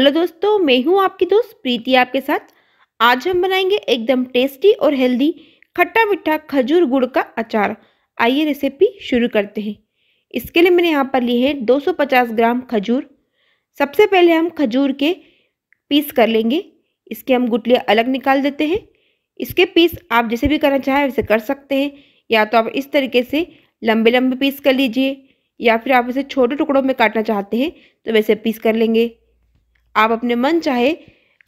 hello दोस्तों मैं हूं आपकी दोस्त प्रीति आपके साथ आज हम बनाएंगे एकदम टेस्टी और हेल्दी खट्टा मीठा खजूर गुड़ का अचार आइए रेसिपी शुरू करते हैं इसके लिए मैंने यहाँ पर लिए हैं 250 ग्राम खजूर सबसे पहले हम खजूर के पीस कर लेंगे इसके हम गुटलियाँ अलग निकाल देते हैं इसके पीस आप जैसे भी करना चाहें वैसे कर सकते हैं या तो आप इस तरीके से लंबे लंबे पीस कर लीजिए या फिर आप इसे छोटे टुकड़ों में काटना चाहते हैं तो वैसे पीस कर लेंगे आप अपने मन चाहे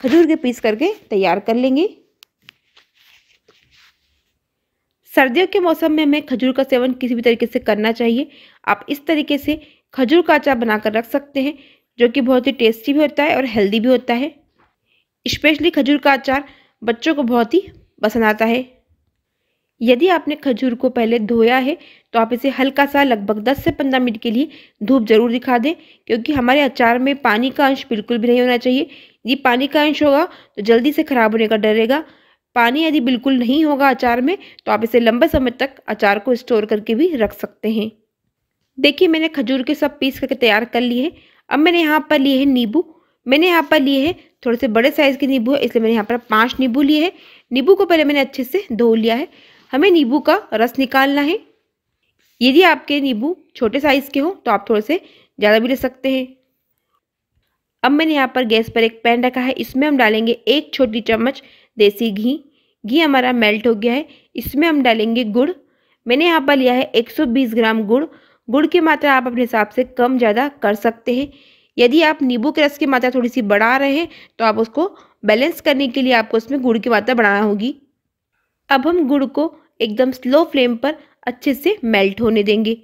खजूर के पीस करके तैयार कर लेंगे सर्दियों के मौसम में हमें खजूर का सेवन किसी भी तरीके से करना चाहिए आप इस तरीके से खजूर का अचार बनाकर रख सकते हैं जो कि बहुत ही टेस्टी भी होता है और हेल्दी भी होता है स्पेशली खजूर का अचार बच्चों को बहुत ही पसंद आता है यदि आपने खजूर को पहले धोया है तो आप इसे हल्का सा लगभग 10 से 15 मिनट के लिए धूप जरूर दिखा दें क्योंकि हमारे अचार में पानी का अंश बिल्कुल भी नहीं होना चाहिए यदि पानी का अंश होगा तो जल्दी से खराब होने का डर रहेगा पानी यदि बिल्कुल नहीं होगा अचार में तो आप इसे लंबे समय तक अचार को स्टोर करके भी रख सकते हैं देखिए मैंने खजूर के सब पीस करके तैयार कर लिए हैं अब मैंने यहाँ पर लिए हैं नींबू मैंने यहाँ पर लिए हैं थोड़े से बड़े साइज़ के नींबू है इसलिए मैंने यहाँ पर पाँच नींबू लिए हैं नींबू को पहले मैंने अच्छे से धो लिया है हमें नींबू का रस निकालना है यदि आपके नींबू छोटे साइज़ के हों तो आप थोड़े से ज़्यादा भी ले सकते हैं अब मैंने यहाँ पर गैस पर एक पैन रखा है इसमें हम डालेंगे एक छोटी चम्मच देसी घी घी हमारा मेल्ट हो गया है इसमें हम डालेंगे गुड़ मैंने यहाँ पर लिया है 120 ग्राम गुड़ गुड़ की मात्रा आप अपने हिसाब से कम ज़्यादा कर सकते हैं यदि आप नींबू के रस की मात्रा थोड़ी सी बढ़ा रहे हैं तो आप उसको बैलेंस करने के लिए आपको उसमें गुड़ की मात्रा बढ़ाना होगी अब हम गुड़ को एकदम स्लो फ्लेम पर अच्छे से मेल्ट होने देंगे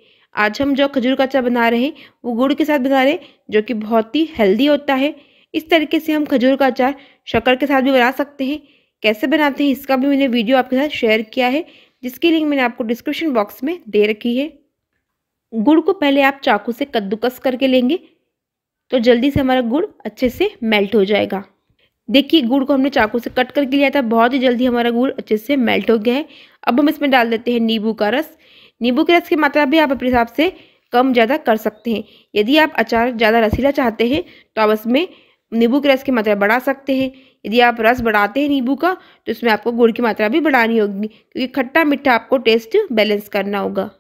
आज हम जो खजूर का अचार बना रहे हैं वो गुड़ के साथ बना रहे हैं जो कि बहुत ही हेल्दी होता है इस तरीके से हम खजूर का अचार शक्कर के साथ भी बना सकते हैं कैसे बनाते हैं इसका भी मैंने वीडियो आपके साथ शेयर किया है जिसकी लिंक मैंने आपको डिस्क्रिप्शन बॉक्स में दे रखी है गुड़ को पहले आप चाकू से कद्दूकस करके लेंगे तो जल्दी से हमारा गुड़ अच्छे से मेल्ट हो जाएगा देखिए गुड़ को हमने चाकू से कट करके लिया था बहुत ही जल्दी हमारा गुड़ अच्छे से मेल्ट हो गया है अब हम इसमें डाल देते हैं नींबू का रस नींबू के रस की मात्रा भी आप अपने हिसाब से कम ज़्यादा कर सकते हैं यदि आप अचार ज़्यादा रसीला चाहते हैं तो आप इसमें नींबू के रस की मात्रा बढ़ा सकते हैं यदि आप रस बढ़ाते हैं नींबू का तो इसमें आपको गुड़ की मात्रा भी बढ़ानी होगी क्योंकि खट्टा मीठा आपको टेस्ट बैलेंस करना होगा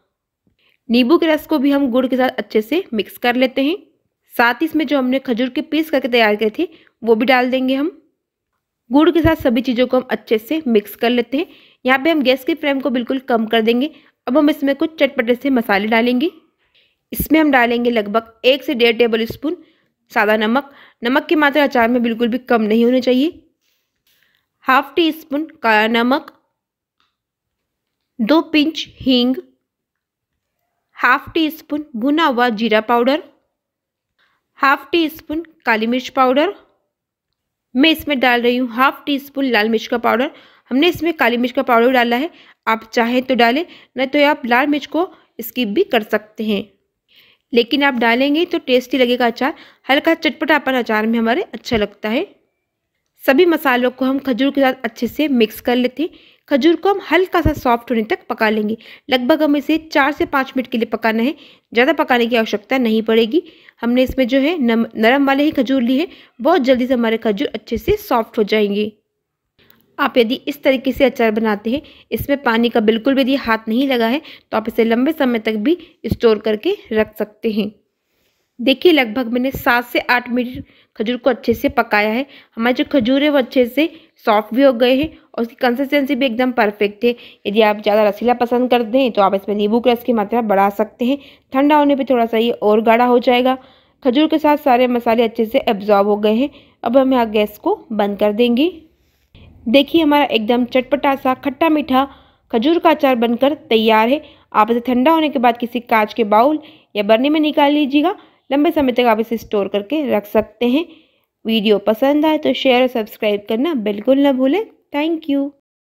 नींबू के रस को भी हम गुड़ के साथ अच्छे से मिक्स कर लेते हैं साथ ही इसमें जो हमने खजूर के पीस करके तैयार करे थे वो भी डाल देंगे हम गुड़ के साथ सभी चीज़ों को हम अच्छे से मिक्स कर लेते हैं यहाँ पे हम गैस की फ्लेम को बिल्कुल कम कर देंगे अब हम इसमें कुछ चटपटे से मसाले डालेंगे इसमें हम डालेंगे लगभग एक से डेढ़ टेबल स्पून सादा नमक नमक की मात्रा अचार में बिल्कुल भी कम नहीं होनी चाहिए हाफ टी स्पून काला नमक दो पिंच हींग हाफ टी स्पून भुना हुआ जीरा पाउडर हाफ टी स्पून काली मिर्च पाउडर मैं इसमें डाल रही हूँ हाफ टी स्पून लाल मिर्च का पाउडर हमने इसमें काली मिर्च का पाउडर डाला है आप चाहें तो डालें नहीं तो आप लाल मिर्च को स्किप भी कर सकते हैं लेकिन आप डालेंगे तो टेस्टी लगेगा अचार हल्का चटपटापन अचार में हमारे अच्छा लगता है सभी मसालों को हम खजूर के साथ अच्छे से मिक्स कर लेते हैं खजूर को हम हल्का सा सॉफ्ट होने तक पका लेंगे लगभग हमें इसे चार से पाँच मिनट के लिए पकाना है ज़्यादा पकाने की आवश्यकता नहीं पड़ेगी हमने इसमें जो है नम नरम वाले ही खजूर ली है बहुत जल्दी से हमारे खजूर अच्छे से सॉफ्ट हो जाएंगे आप यदि इस तरीके से अचार बनाते हैं इसमें पानी का बिल्कुल भी यदि हाथ नहीं लगा है तो आप इसे लंबे समय तक भी स्टोर करके रख सकते हैं देखिए लगभग मैंने सात से आठ मिनट खजूर को अच्छे से पकाया है हमारे जो खजूर है वो अच्छे से सॉफ्ट भी हो गए हैं और उसकी कंसिस्टेंसी भी एकदम परफेक्ट है यदि आप ज़्यादा रसीला पसंद करते हैं तो आप इसमें नींबू के रस की मात्रा बढ़ा सकते हैं ठंडा होने पर थोड़ा सा ये और गाढ़ा हो जाएगा खजूर के साथ सारे मसाले अच्छे से एब्जॉर्ब हो गए हैं अब हम यहाँ गैस को बंद कर देंगे देखिए हमारा एकदम चटपटा सा खट्टा मीठा खजूर का अचार बनकर तैयार है आप इसे ठंडा होने के बाद किसी कांच के बाउल या बर्नी में निकाल लीजिएगा लंबे समय तक आप इसे स्टोर करके रख सकते हैं वीडियो पसंद आए तो शेयर और सब्सक्राइब करना बिल्कुल ना भूलें थैंक यू